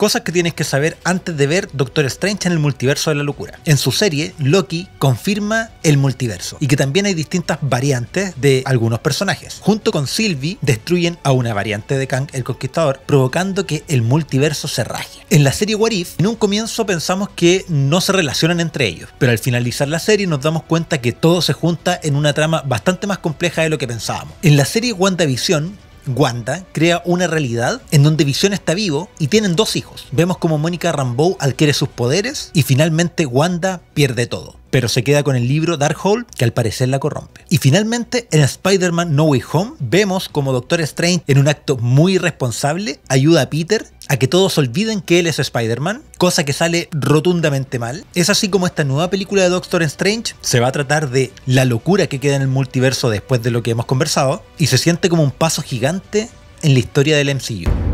Cosas que tienes que saber antes de ver Doctor Strange en el multiverso de la locura. En su serie, Loki confirma el multiverso y que también hay distintas variantes de algunos personajes. Junto con Sylvie, destruyen a una variante de Kang el Conquistador, provocando que el multiverso se raje. En la serie What If, en un comienzo pensamos que no se relacionan entre ellos, pero al finalizar la serie nos damos cuenta que todo se junta en una trama bastante más compleja de lo que pensábamos. En la serie WandaVision, Wanda crea una realidad en donde Vision está vivo y tienen dos hijos. Vemos como Mónica Rambeau adquiere sus poderes y finalmente Wanda pierde todo pero se queda con el libro Darkhold, que al parecer la corrompe. Y finalmente, en Spider-Man No Way Home, vemos como Doctor Strange, en un acto muy irresponsable, ayuda a Peter a que todos olviden que él es Spider-Man, cosa que sale rotundamente mal. Es así como esta nueva película de Doctor Strange se va a tratar de la locura que queda en el multiverso después de lo que hemos conversado, y se siente como un paso gigante en la historia del MCU.